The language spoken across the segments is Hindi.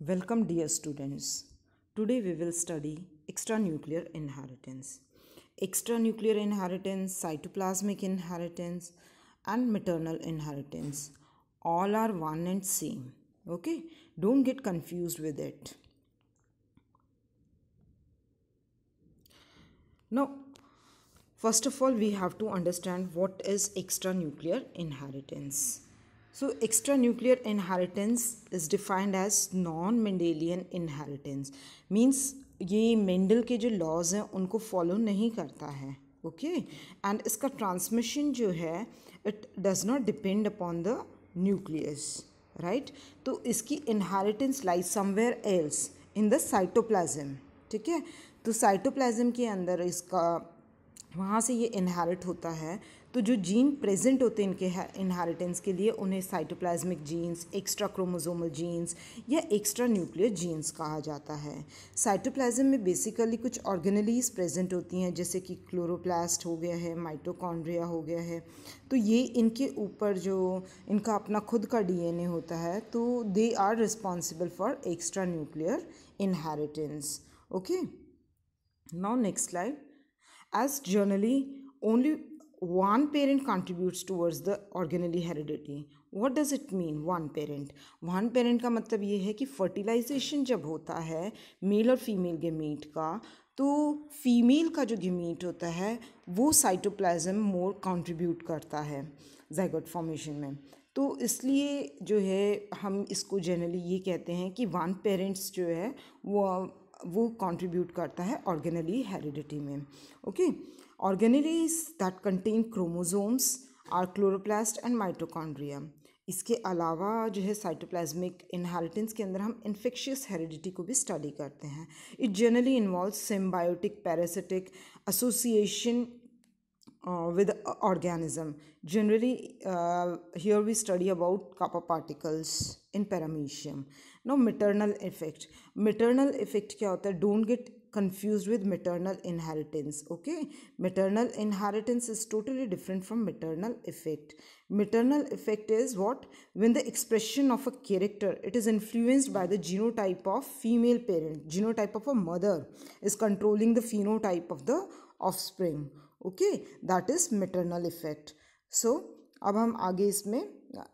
Welcome dear students. Today we will study extranuclear inheritance. Extranuclear inheritance, cytoplasmic inheritance and maternal inheritance all are one and same. Okay? Don't get confused with it. Now, first of all we have to understand what is extranuclear inheritance So, extranuclear inheritance is defined as non Mendelian inheritance. Means ये मेंडल के जो लॉज हैं उनको फॉलो नहीं करता है ओके okay? एंड इसका ट्रांसमिशन जो है it does not depend upon the nucleus right तो इसकी inheritance lies somewhere else in the cytoplasm ठीक है तो साइटोप्लाज्म के अंदर इसका वहाँ से ये इनहेरिट होता है तो जो जीन प्रेजेंट होते हैं इनके इनहेरिटेंस के लिए उन्हें cytoplasmic genes extra chromosomal genes या एक्स्ट्रा न्यूक्लियर जीन्स कहा जाता है साइटोप्लाज्म में बेसिकली कुछ ऑर्गेनलीज प्रेजेंट होती हैं जैसे कि क्लोरोप्लास्ट हो गया है माइटोकॉन्ड्रिया हो गया है तो ये इनके ऊपर जो इनका अपना खुद का डीएनए होता है तो they are responsible for extra nuclear inheritance okay now next slide as generally only one parent contributes towards the organelle heredity what does it mean one parent one parent का मतलब ये है कि fertilization जब होता है male और female gamete का तो female का जो gamete होता है वो cytoplasm more contribute करता है zygote formation में तो इसलिए जो है हम इसको जनरली ये कहते हैं कि वन पेरेंट्स जो है वो वो कंट्रीब्यूट करता है ऑर्गेनली हेरिडिटी में okay okay? Organelles that contain chromosomes are chloroplast and mitochondrium इसके अलावा जो है साइटोप्लाज्मिक इनहेरिटेंस के अंदर हम इन्फेक्शियस हेरिडिटी को भी स्टडी करते हैं it generally involve symbiotic parasitic association with organism generally here we study about kappa particles in paramecium no maternal effect maternal effect क्या होता है don't get confused with maternal inheritance okay maternal inheritance is totally different from maternal effect maternal effect is what when the expression of a character it is influenced by the genotype of female parent genotype of a mother is controlling the phenotype of the offspring okay that is maternal effect so अब हम आगे इसमें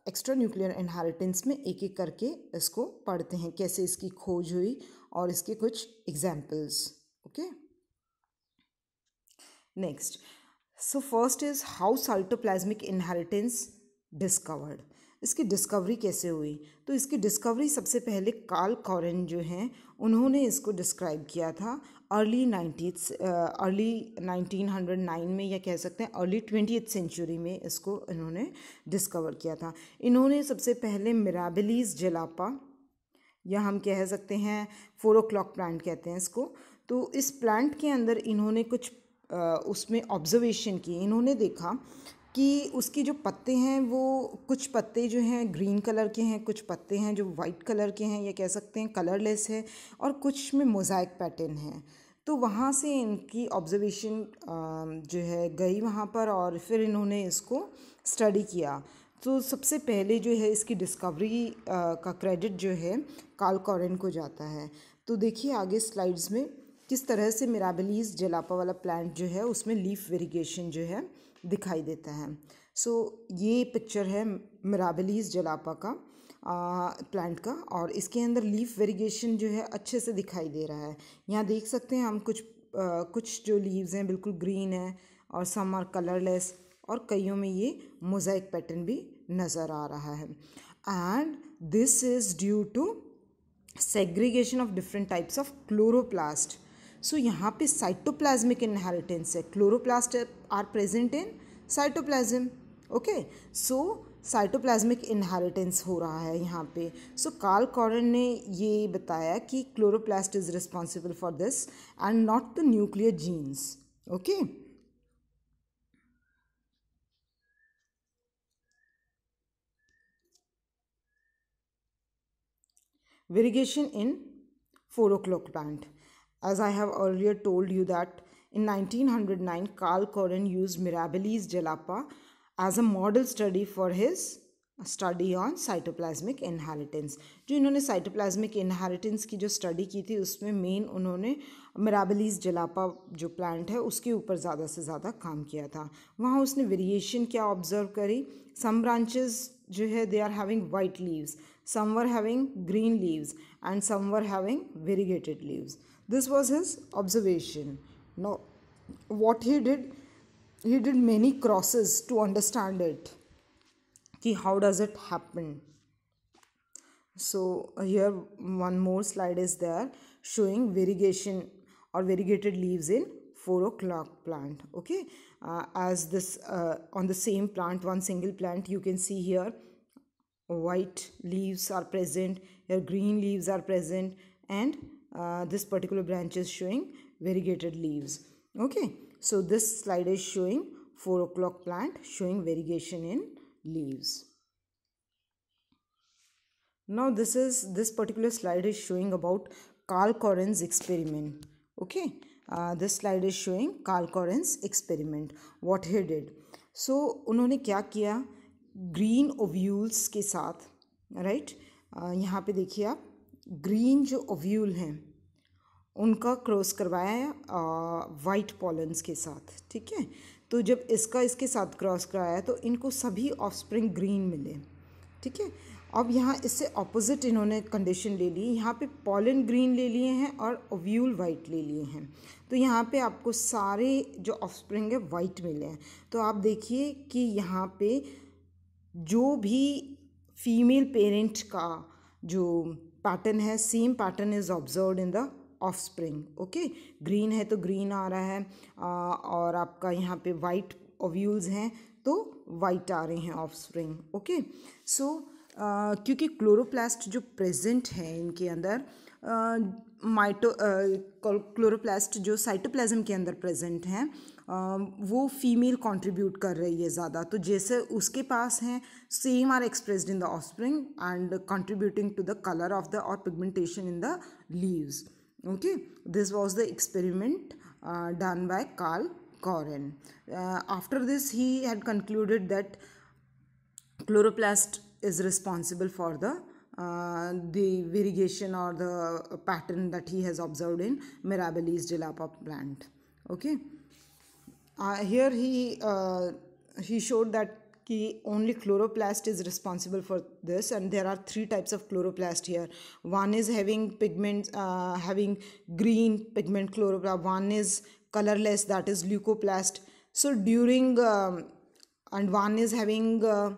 एक्स्ट्रा न्यूक्लियर इनहेरिटेंस में एक एक करके इसको पढ़ते हैं कैसे इसकी खोज हुई और इसके कुछ examples okay next so first is how cytoplasmic inheritance discovered इसकी डिस्कवरी कैसे हुई तो इसकी डिस्कवरी सबसे पहले कार्ल कॉरन जो हैं उन्होंने इसको डिस्क्राइब किया था early ninety early nineteen hundred nine में या कह सकते हैं अर्ली ट्वेंटी सेंचुरी में इसको इन्होंने डिस्कवर किया था इन्होंने सबसे पहले मिराबिलीज जलापा या हम कह सकते हैं फोर ओ क्लॉक प्लांट कहते हैं इसको तो इस प्लांट के अंदर इन्होंने कुछ उसमें ऑब्जर्वेशन की इन्होंने देखा कि उसके जो पत्ते हैं वो कुछ पत्ते जो हैं ग्रीन कलर के हैं कुछ पत्ते हैं जो वाइट कलर के हैं या कह सकते हैं कलरलेस है और कुछ में मोज़ाइक पैटर्न है तो वहाँ से इनकी ऑब्जर्वेशन जो है गई वहाँ पर और फिर इन्होंने इसको स्टडी किया तो सबसे पहले जो है इसकी डिस्कवरी का क्रेडिट जो है कालकॉरन को जाता है तो देखिए आगे स्लाइड्स में किस तरह से मिराबलीज जलापा वाला प्लांट जो है उसमें लीफ वेरिगेशन जो है दिखाई देता है सो so, ये पिक्चर है मिराबलीज जलापा का प्लांट का और इसके अंदर लीफ वेरिगेशन जो है अच्छे से दिखाई दे रहा है यहाँ देख सकते हैं हम कुछ आ, कुछ जो लीव्स हैं बिल्कुल ग्रीन है और सम आर कलरलेस और कईयों में ये मोजाइक पैटर्न भी नज़र आ रहा है and this is due to segregation of different types of chloroplast so यहाँ पे साइटोप्लाज्मिक इनहेरिटेंस है chloroplast are present in cytoplasm okay so cytoplasmic inheritance हो रहा है यहाँ पे सो कार्ल कॉरन ने ये बताया कि chloroplast is responsible for this and not the nuclear genes okay variegation in 4 o'clock band. As I have earlier told you that in 1909, Carl Corren used Mirabilis jalapa as a model study for his study on cytoplasmic inheritance जो इन्होंने साइटोप्लाज्मिक इनहेरिटेंस की जो स्टडी की थी उसमें मेन उन्होंने मिराबलीज जलापा जो प्लांट है उसके ऊपर ज़्यादा से ज़्यादा काम किया था वहाँ उसने वेरिएशन क्या ऑब्जर्व करी सम ब्रांचेस जो है they are having white leaves some were having green leaves and some were having variegated leaves this was his observation no what he did he did many crosses to understand it कि how does it happen so here one more slide is there showing variegation or variegated leaves in 4 o'clock plant okay uh, as this uh, on the same plant one single plant you can see here white leaves are present here green leaves are present and uh, this particular branch is showing variegated leaves okay so this slide is showing 4 o'clock plant showing variegation in leaves. Now this is this particular slide is showing about Karl Corin's experiment. Okay, uh, this slide is showing Karl Corin's experiment. What he did. So उन्होंने क्या किया Green ovules के साथ right? uh, यहाँ पे देखिए आप green जो ovule हैं उनका क्रॉस करवाया वाइट पॉलन्स के साथ ठीक है तो जब इसका इसके साथ क्रॉस कराया तो इनको सभी ऑफस्प्रिंग ग्रीन मिले ठीक है अब यहाँ इससे ऑपोजिट इन्होंने कंडीशन ले ली यहाँ पे पॉलन ग्रीन ले लिए हैं और ओव्यूल वाइट ले लिए हैं तो यहाँ पे आपको सारे जो ऑफस्प्रिंग है वाइट मिले हैं तो आप देखिए कि यहाँ पे जो भी फीमेल पेरेंट का जो पैटर्न है same pattern is observe in the offspring okay green है तो ग्रीन आ रहा है आ, और आपका यहाँ पे वाइट ओव्यूल्स हैं तो वाइट आ रहे हैं ऑफ स्प्रिंग ओके सो क्योंकि क्लोरोप्लास्ट जो प्रेजेंट है इनके अंदर माइटो क्लोरोप्लास्ट जो साइटोप्लाज्म के अंदर प्रेजेंट हैं वो फीमेल कंट्रीब्यूट कर रही है ज़्यादा तो जैसे उसके पास हैं same are expressed in the offspring and contributing to the colour of the और pigmentation in the leaves okay this was the experiment uh, done by Carl Koren uh, after this he had concluded that chloroplast is responsible for the uh, the variegation or the pattern that he has observed in Mirabilis dilapa plant okay uh, here he uh, he showed that कि only chloroplast is responsible for this and there are three types of chloroplast here one is having pigment uh, having green pigment chloroplast one is colorless that is leucoplast so during um, and one is having uh,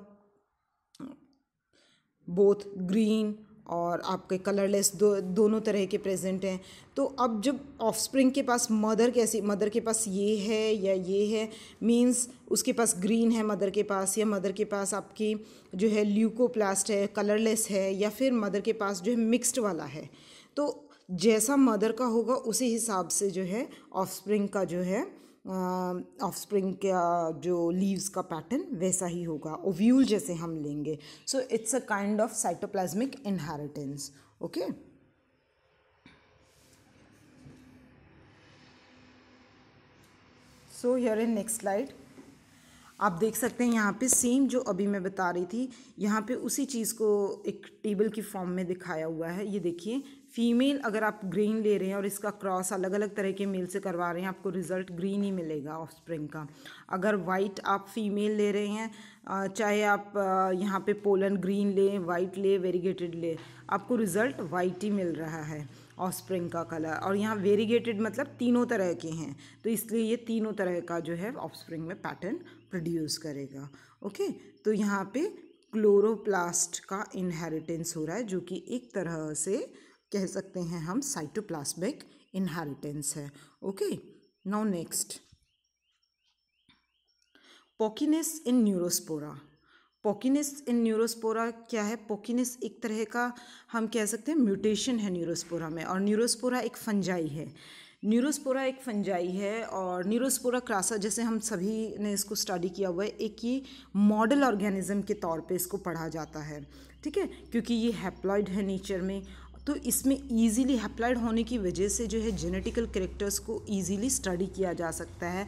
both green और आपके कलरलेस दो दोनों तरह के प्रेजेंट हैं तो अब जब ऑफस्प्रिंग के पास मदर कैसी मदर के पास ये है या ये है मींस उसके पास ग्रीन है मदर के पास या मदर के पास आपकी जो है ल्यूकोप्लास्ट है कलरलेस है या फिर मदर के पास जो है मिक्स्ड वाला है तो जैसा मदर का होगा उसी हिसाब से जो है ऑफस्प्रिंग का जो है ऑफ स्प्रिंग का जो लीव्स का पैटर्न वैसा ही होगा ओव्यूल जैसे हम लेंगे so it's a kind of cytoplasmic inheritance okay so here in next slide आप देख सकते हैं यहाँ पे सेम जो अभी मैं बता रही थी यहाँ पे उसी चीज़ को एक टेबल की फॉर्म में दिखाया हुआ है ये देखिए फीमेल अगर आप ग्रीन ले रहे हैं और इसका क्रॉस अलग अलग तरह के मेल से करवा रहे हैं आपको रिज़ल्ट ग्रीन ही मिलेगा ऑफ स्प्रिंग का अगर वाइट आप फीमेल ले रहे हैं चाहे आप यहाँ पे पोलन ग्रीन लें वाइट ले वेरीगेटेड ले आपको रिज़ल्ट वाइट ही मिल रहा है ऑफ स्प्रिंग का कलर और यहाँ वेरीगेटेड मतलब तीनों तरह के हैं तो इसलिए ये तीनों तरह का जो है ऑफ स्प्रिंग में पैटर्न प्रोड्यूस करेगा ओके तो यहाँ पे क्लोरोप्लास्ट का इनहेरिटेंस हो रहा है जो कि एक तरह से कह सकते हैं हम साइटोप्लास्मिक इनहेरिटेंस है okay now next pokiness in Neurospora pokiness in Neurospora क्या है पोकिनिस एक तरह का हम कह सकते हैं म्यूटेशन है न्यूरोस्पोरा में और न्यूरोस्पोरा एक फंजाई है न्यूरोस्पोरा एक फंजाई है और न्यूरोस्पोरा क्रासा जैसे हम सभी ने इसको स्टडी किया हुआ है एक ही मॉडल ऑर्गेनिज्म के तौर पे इसको पढ़ा जाता है ठीक है क्योंकि ये हैप्लॉइड है नेचर में तो इसमें ईजीली अप्लाइड होने की वजह से जो है जेनेटिकल करेक्टर्स को ईजीली स्टडी किया जा सकता है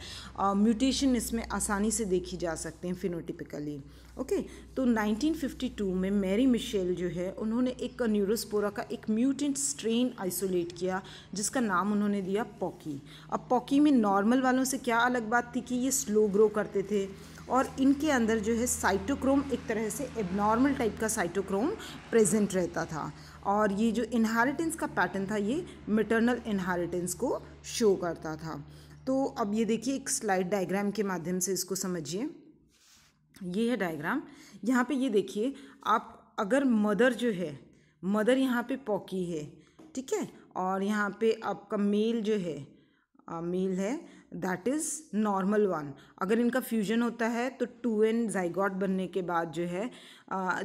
म्यूटेशन uh, इसमें आसानी से देखी जा सकते हैं फिनोटिपिकली ओके okay, तो 1952 में मैरी मिशेल जो है उन्होंने एक न्यूरोस्पोरा का एक म्यूटेंट स्ट्रेन आइसोलेट किया जिसका नाम उन्होंने दिया पॉकी अब पॉकी में नॉर्मल वालों से क्या अलग बात थी कि ये स्लो ग्रो करते थे और इनके अंदर जो है साइटोक्रोम एक तरह से एबनॉर्मल टाइप का साइटोक्रोम प्रेजेंट रहता था और ये जो इनहेरिटेंस का पैटर्न था ये मिटर्नल इनहेरिटेंस को शो करता था तो अब ये देखिए एक स्लाइड डायग्राम के माध्यम से इसको समझिए ये है डायग्राम यहाँ पे ये देखिए आप अगर मदर जो है मदर यहाँ पे पॉकी है ठीक है और यहाँ पे आपका मेल जो है मील है दैट इज़ नॉर्मल वन अगर इनका फ्यूजन होता है तो टू एन जाइगॉट बनने के बाद जो है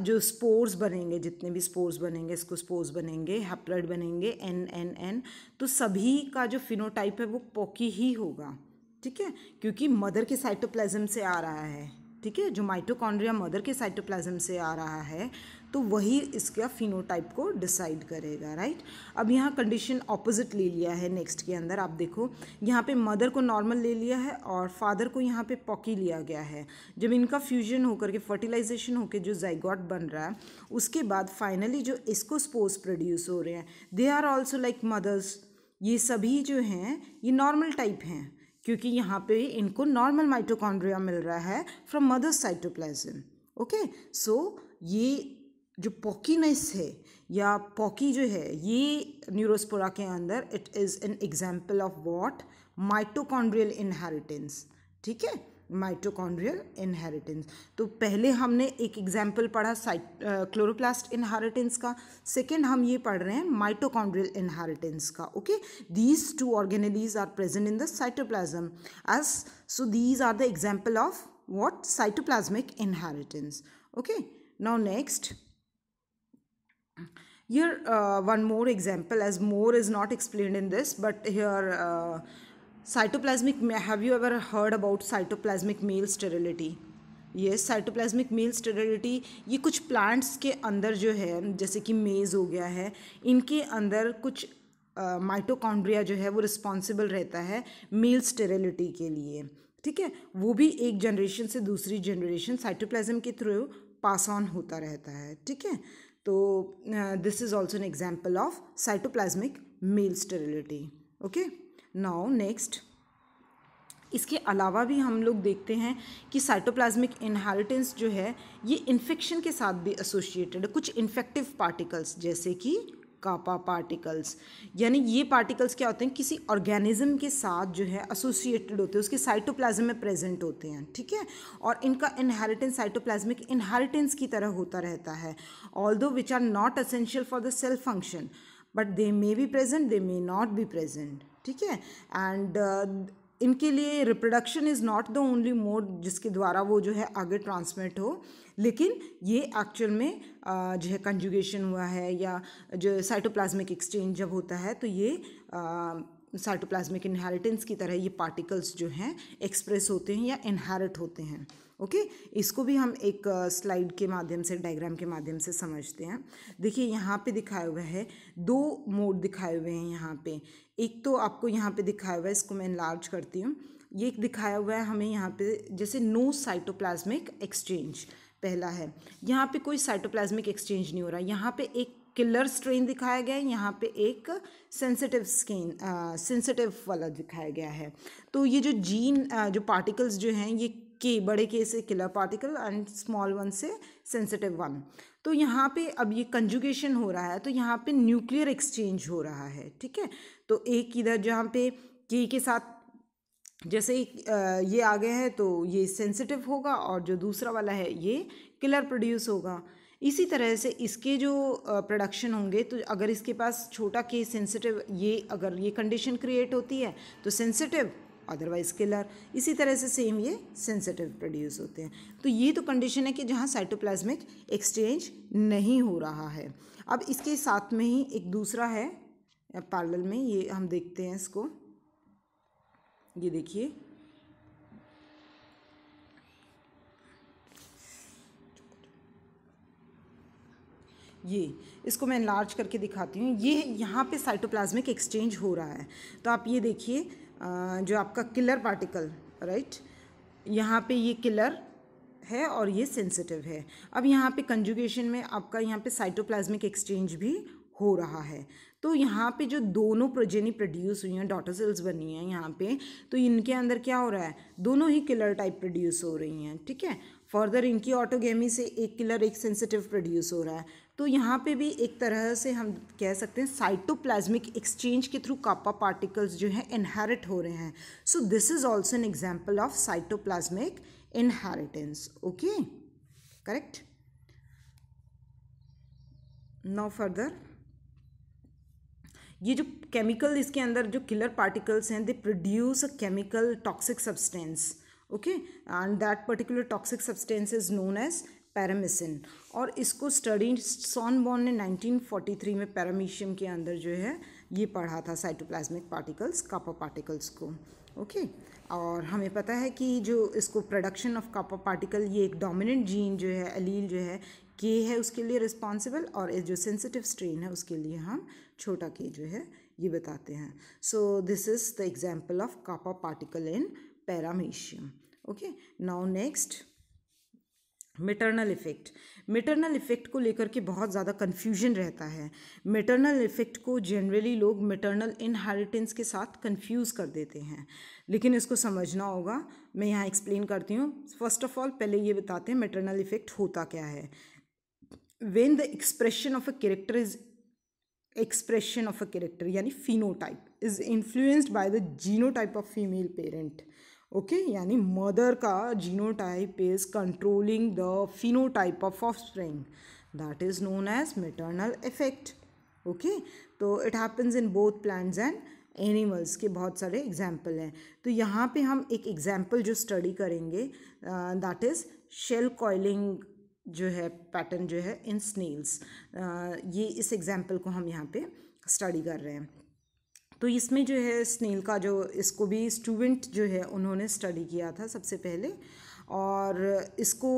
जो स्पोर्स बनेंगे जितने भी स्पोर्स बनेंगे इसको स्पोर्स बनेंगे हैप्लॉइड बनेंगे एन एन एन तो सभी का जो फिनोटाइप है वो पॉकी ही होगा ठीक है क्योंकि मदर के साइटोप्लाज्म से आ रहा है ठीक है जो माइटोकॉन्ड्रिया मदर के साइटोप्लाज्म से आ रहा है तो वही इसका फिनोटाइप को डिसाइड करेगा राइट अब यहाँ कंडीशन ऑपोजिट ले लिया है नेक्स्ट के अंदर आप देखो यहाँ पे मदर को नॉर्मल ले लिया है और फादर को यहाँ पे पॉकी लिया गया है जब इनका फ्यूजन होकर के फर्टिलाइजेशन होकर जो जाइगॉट बन रहा है उसके बाद फाइनली जो इसको स्पोर्स प्रोड्यूस हो रहे हैं they are also like mothers ये सभी जो हैं ये नॉर्मल टाइप हैं क्योंकि यहाँ पे इनको नॉर्मल माइटोकॉन्ड्रिया मिल रहा है from mother's cytoplasm okay so ये जो पॉकीनेस है या पॉकी जो है ये न्यूरोस्पोरा के अंदर it is an example of what mitochondrial inheritance ठीक है माइटोकॉन्ड्रियल इनहेरिटेंस तो पहले हमने एक एग्जाम्पल पढ़ा साइट क्लोरोप्लास्ट इनहेरिटेंस का सेकेंड हम ये पढ़ रहे हैं माइटोकॉन्ड्रियल इनहेरिटेंस का okay these two organelles are present in the cytoplasm as so these are the example of what cytoplasmic inheritance okay now next Here uh, one more example as more is not explained in this but here uh, cytoplasmic have you ever heard about cytoplasmic male sterility ये साइटोप्लाज्मिक मेल स्टेरिलिटी ये कुछ प्लांट्स के अंदर जो है जैसे कि मेज़ हो गया है इनके अंदर कुछ माइटोकॉन्ड्रिया uh, जो है वो रिस्पॉन्सिबल रहता है मेल स्टेरिलिटी के लिए ठीक है वो भी एक जनरेशन से दूसरी जनरेशन साइटोप्लाज्म के थ्रू पास ऑन होता रहता है ठीक है तो this is also an example of cytoplasmic male sterility okay now next इसके अलावा भी हम लोग देखते हैं कि साइटोप्लाज्मिक इनहेरिटेंस जो है ये इन्फेक्शन के साथ भी एसोसिएटेड है कुछ इन्फेक्टिव पार्टिकल्स जैसे कि कापा पार्टिकल्स यानी ये पार्टिकल्स क्या होते हैं किसी ऑर्गेनिज्म के साथ जो है एसोसिएटेड होते हैं उसके साइटोप्लाज्म में प्रेजेंट होते हैं ठीक है और इनका इनहेरिटेंस साइटोप्लाज्मिक इनहेरिटेंस की तरह होता रहता है although which are not essential for the cell function but they may be present they may not be present ठीक है एंड इनके लिए reproduction is not the only mode जिसके द्वारा वो जो है आगे ट्रांसमिट हो लेकिन ये एक्चुअल में जो है कंजुगेशन हुआ है या जो साइटोप्लाज्मिक एक्सचेंज जब होता है तो ये साइटोप्लाज्मिक इनहेरिटेंस की तरह ये पार्टिकल्स जो हैं एक्सप्रेस होते हैं या इनहेरिट होते हैं ओके okay? इसको भी हम एक स्लाइड के माध्यम से डायग्राम के माध्यम से समझते हैं देखिए यहाँ पे दिखाया हुआ है दो मोड दिखाए हुए हैं यहाँ पे एक तो आपको यहाँ पे दिखाया हुआ है इसको मैं लार्ज करती हूँ ये एक दिखाया हुआ है हमें यहाँ पे जैसे नो साइटोप्लाज्मिक एक्सचेंज पहला है यहाँ पे कोई साइटोप्लाज्मिक एक्सचेंज नहीं हो रहा यहाँ पे एक किलर स्ट्रेन दिखाया गया है यहाँ पे एक सेंसिटिव स्किन सेंसिटिव वाला दिखाया गया है तो ये जो जीन uh, जो पार्टिकल्स जो हैं ये के बड़े के से killer particle and small one से सेंसिटिव वन तो यहाँ पे अब ये कंजुगेशन हो रहा है तो यहाँ पे न्यूक्लियर एक्सचेंज हो रहा है ठीक है तो एक इधर जहाँ पे के के साथ जैसे ये आ गए हैं तो ये सेंसिटिव होगा और जो दूसरा वाला है ये किलर प्रोड्यूस होगा इसी तरह से इसके जो प्रोडक्शन होंगे तो अगर इसके पास छोटा केस सेंसिटिव ये अगर ये कंडीशन क्रिएट होती है तो सेंसिटिव अदरवाइज किलर इसी तरह से सेम ये सेंसिटिव प्रोड्यूस होते हैं तो ये तो कंडीशन है कि जहाँ साइटोप्लाज्मिक एक्सचेंज नहीं हो रहा है अब इसके साथ में ही एक दूसरा है पार्लर में ये हम देखते हैं इसको ये देखिए ये इसको मैं लार्ज करके दिखाती हूँ ये यहाँ पे साइटोप्लाज्मिक एक्सचेंज हो रहा है तो आप ये देखिए जो आपका किलर पार्टिकल राइट यहाँ पे ये किलर है और ये सेंसिटिव है अब यहाँ पे कंजुगेशन में आपका यहाँ पे साइटोप्लाज्मिक एक्सचेंज भी हो रहा है तो यहाँ पे जो दोनों प्रोजेनी प्रोड्यूस हुई हैं डॉटर सेल्स बनी हैं यहाँ पे तो इनके अंदर क्या हो रहा है दोनों ही किलर टाइप प्रोड्यूस हो रही हैं ठीक है फर्दर इनकी ऑटोगेमी से एक किलर एक सेंसिटिव प्रोड्यूस हो रहा है तो यहाँ पे भी एक तरह से हम कह सकते हैं साइटोप्लाज्मिक एक्सचेंज के थ्रू कापा पार्टिकल्स जो हैं इनहेरिट हो रहे हैं so this is also an example of cytoplasmic inheritance okay correct no further ये जो केमिकल इसके अंदर जो किलर पार्टिकल्स हैं they produce a chemical toxic substance okay and that particular toxic substance is known as paramecin और इसको स्टडी सॉनबॉन ने 1943 में पैरामीशियम के अंदर जो है ये पढ़ा था साइटोप्लाज्मिक पार्टिकल्स कापा पार्टिकल्स को ओके okay? और हमें पता है कि जो इसको प्रोडक्शन ऑफ कापा पार्टिकल ये एक डोमिनेंट जीन जो है अलील जो है के है उसके लिए रिस्पॉन्सिबल और जो सेंसिटिव स्ट्रेन है उसके लिए हम छोटा के जो है ये बताते हैं so this is the example of kappa particle in paramecium okay now next maternal effect maternal effect को लेकर के बहुत ज़्यादा कन्फ्यूजन रहता है मेटरनल इफ़ेक्ट को जनरली लोग मेटरनल इनहेरिटेंस के साथ कन्फ्यूज़ कर देते हैं लेकिन इसको समझना होगा मैं यहाँ एक्सप्लेन करती हूँ फर्स्ट ऑफ ऑल पहले ये बताते हैं मेटरनल इफ़ेक्ट होता क्या है when the expression of a character is expression of a character यानी phenotype is influenced by the genotype of female parent okay यानी मदर का genotype is controlling the phenotype of of offspring that is known as maternal effect okay तो it happens in both plants and animals के बहुत सारे एग्जाम्पल हैं तो यहाँ पे हम एक एग्जाम्पल जो स्टडी करेंगे दैट इज़ शेल कॉयलिंग जो है पैटर्न जो है इन स्नेल्स uh, ये इस एग्जाम्पल को हम यहाँ पे स्टडी कर रहे हैं तो इसमें जो है स्नेल का जो इसको भी स्टूडेंट जो है उन्होंने स्टडी किया था सबसे पहले और इसको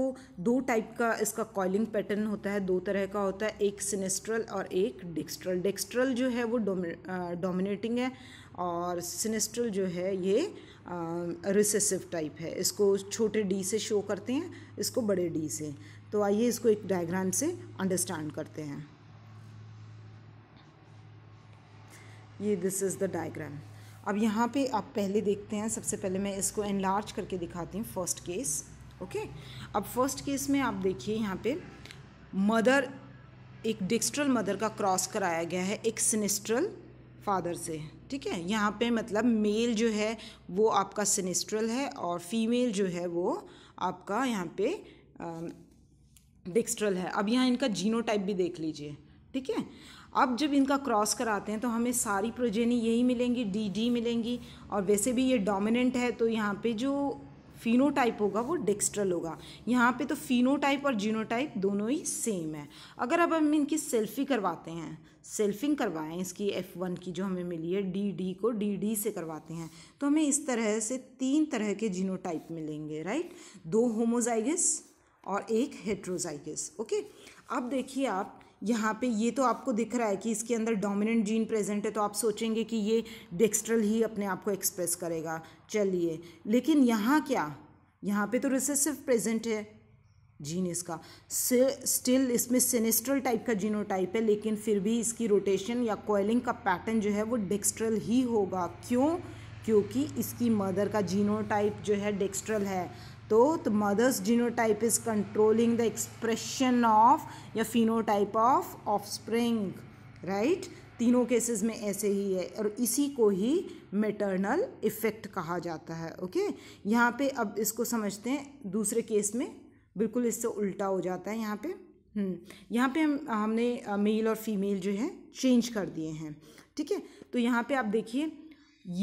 दो टाइप का इसका कॉलिंग पैटर्न होता है दो तरह का होता है एक सिनेस्ट्रल और एक डेक्स्ट्रल डेक्स्ट्रल जो है वो डोमिनेटिंग है और सिनेस्ट्रल जो है ये रिसेसिव टाइप है इसको छोटे डी से शो करते हैं इसको बड़े डी से तो आइए इसको एक डायग्राम से अंडरस्टैंड करते हैं ये दिस इज़ द डायग्राम अब यहाँ पे आप पहले देखते हैं सबसे पहले मैं इसको एनलार्ज करके दिखाती हूँ फर्स्ट केस ओके अब फर्स्ट केस में आप देखिए यहाँ पे मदर एक डिक्स्ट्रल मदर का क्रॉस कराया गया है एक सिनिस्ट्रल फादर से ठीक है यहाँ पे मतलब मेल जो है वो आपका सिनिस्ट्रल है और फीमेल जो है वो आपका यहाँ पे डिक्स्ट्रल है अब यहाँ इनका जीनो टाइप भी देख लीजिए ठीक है अब जब इनका क्रॉस कराते हैं तो हमें सारी प्रोजेनी यही मिलेंगी डी डी मिलेंगी और वैसे भी ये डोमिनेंट है तो यहाँ पे जो फिनोटाइप होगा वो डेक्स्ट्रल होगा यहाँ पे तो फिनोटाइप और जीनोटाइप दोनों ही सेम है अगर अब हम इनकी सेल्फी करवाते हैं सेल्फिंग करवाएं इसकी एफ़ वन की जो हमें मिली है डी डी को डी डी से करवाते हैं तो हमें इस तरह से तीन तरह के जीनोटाइप मिलेंगे राइट दो होमोजाइगस और एक हेट्रोजाइगस ओके अब देखिए आप यहाँ पे ये तो आपको दिख रहा है कि इसके अंदर डोमिनेंट जीन प्रेजेंट है तो आप सोचेंगे कि ये डेक्स्ट्रल ही अपने आप को एक्सप्रेस करेगा चलिए लेकिन यहाँ क्या यहाँ पे तो रिसेसिव प्रेजेंट है जीन इसका स्टिल इसमें सिनेस्ट्रल टाइप का जीनोटाइप है लेकिन फिर भी इसकी रोटेशन या कोयलिंग का पैटर्न जो है वो डेक्स्ट्रल ही होगा क्यों क्योंकि इसकी मदर का जीनोटाइप जो है डेक्स्ट्रल है तो the mother's genotype is controlling the expression of या ऑफ ऑफ स्प्रिंग राइट तीनों केसेस में ऐसे ही है और इसी को ही मेटर्नल इफ़ेक्ट कहा जाता है ओके यहाँ पे अब इसको समझते हैं दूसरे केस में बिल्कुल इससे उल्टा हो जाता है यहाँ पे हम्म, यहाँ पे हम हमने मेल और फीमेल जो है चेंज कर दिए हैं ठीक है तो यहाँ पे आप देखिए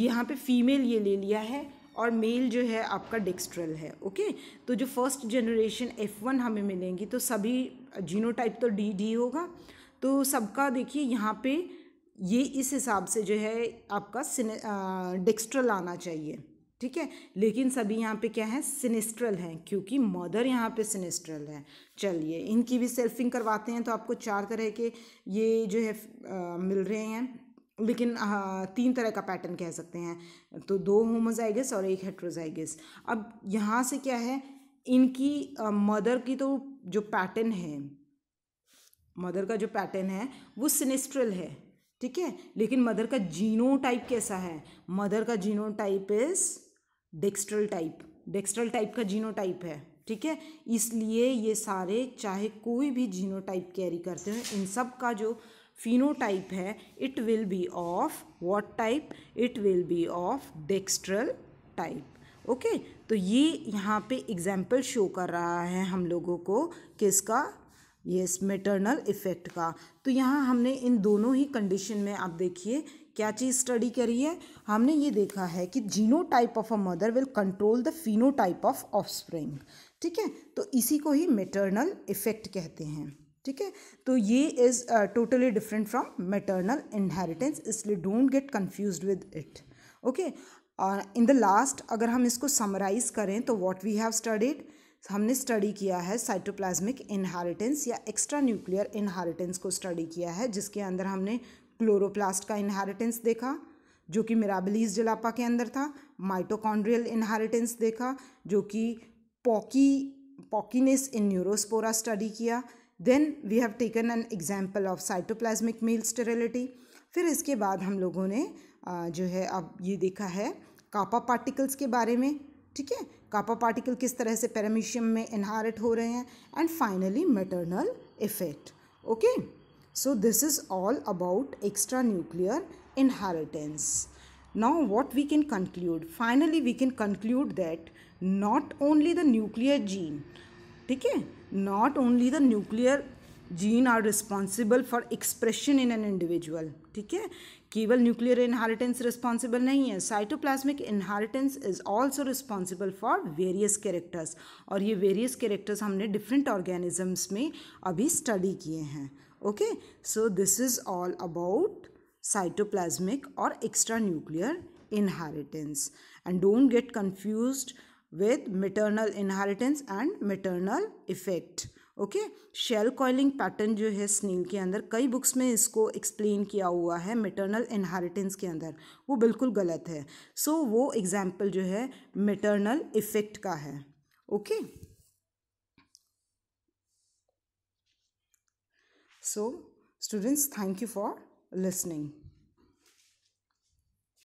यहाँ पे फीमेल ये ले लिया है और मेल जो है आपका डेक्स्ट्रल है ओके तो जो फर्स्ट जनरेशन एफ वन हमें मिलेंगी तो सभी जीनो टाइप तो डी डी होगा तो सबका देखिए यहाँ पे ये इस हिसाब से जो है आपका डेक्स्ट्रल आना चाहिए ठीक है लेकिन सभी यहाँ पे क्या है सिनेस्ट्रल हैं क्योंकि मदर यहाँ पे सिनेस्ट्रल है चलिए इनकी भी सेल्फिंग करवाते हैं तो आपको चार तरह के ये जो है आ, मिल रहे हैं लेकिन तीन तरह का पैटर्न कह सकते हैं तो दो होमोजाइगस और एक हेट्रोजाइगस अब यहाँ से क्या है इनकी मदर की तो जो पैटर्न है मदर का जो पैटर्न है वो सिनेस्ट्रल है ठीक है लेकिन मदर का जीनो टाइप कैसा है मदर का genotype is dextral type dextral type का जीनो टाइप है ठीक है इसलिए ये सारे चाहे कोई भी जीनो टाइप कैरी करते हैं इन सब का जो फिनोटाइप है it will be of what type it will be of dextral type okay तो ये यहाँ पे एग्जाम्पल शो कर रहा है हम लोगों को किसका यस मेटर्नल इफ़ेक्ट का तो यहाँ हमने इन दोनों ही कंडीशन में आप देखिए क्या चीज़ स्टडी करी है हमने ये देखा है कि genotype of a mother will control the phenotype of of offspring है तो इसी को ही मेटर्नल इफ़ेक्ट कहते हैं ठीक है तो ये is totally different from maternal inheritance इसलिए don't get confuse with it okay और इन द लास्ट अगर हम इसको समराइज करें तो वॉट वी हैव स्टडीड हमने स्टडी किया है साइटोप्लाज्मिक इनहेरिटेंस या एक्स्ट्रा न्यूक्लियर इनहेरिटेंस को स्टडी किया है जिसके अंदर हमने क्लोरोप्लास्ट का इनहेरिटेंस देखा जो कि मिराबलीस जलापा के अंदर था माइटोकॉन्ड्रियल इनहेरिटेंस देखा जो कि poky pokiness in Neurospora study किया then we have taken an example of cytoplasmic male sterility फिर इसके बाद हम लोगों ने जो है अब ये देखा है कापा पार्टिकल्स के बारे में ठीक है कापा पार्टिकल किस तरह से पैरामीशियम में इनहारिट हो रहे हैं and finally maternal effect okay so this is all about extra nuclear inheritance now what we can conclude finally we can conclude that not only the nuclear gene ठीक है not only the nuclear gene are responsible for expression in an individual ठीक है केवल न्यूक्लियर इन्हारीटेंस रिस्पॉन्सिबल नहीं है cytoplasmic inheritance is also responsible for various characters और ये वेरियस कैरेक्टर्स हमने डिफरेंट ऑर्गेनिजम्स में अभी स्टडी किए हैं okay so this is all about cytoplasmic और extra nuclear inheritance and don't get confused with maternal inheritance and maternal effect okay shell coiling pattern जो है स्नील के अंदर कई बुक्स में इसको एक्सप्लेन किया हुआ है मेटर्नल इनहेरिटेंस के अंदर वो बिल्कुल गलत है सो so, वो एग्जाम्पल जो है मेटर्नल इफेक्ट का है okay so students thank you for listening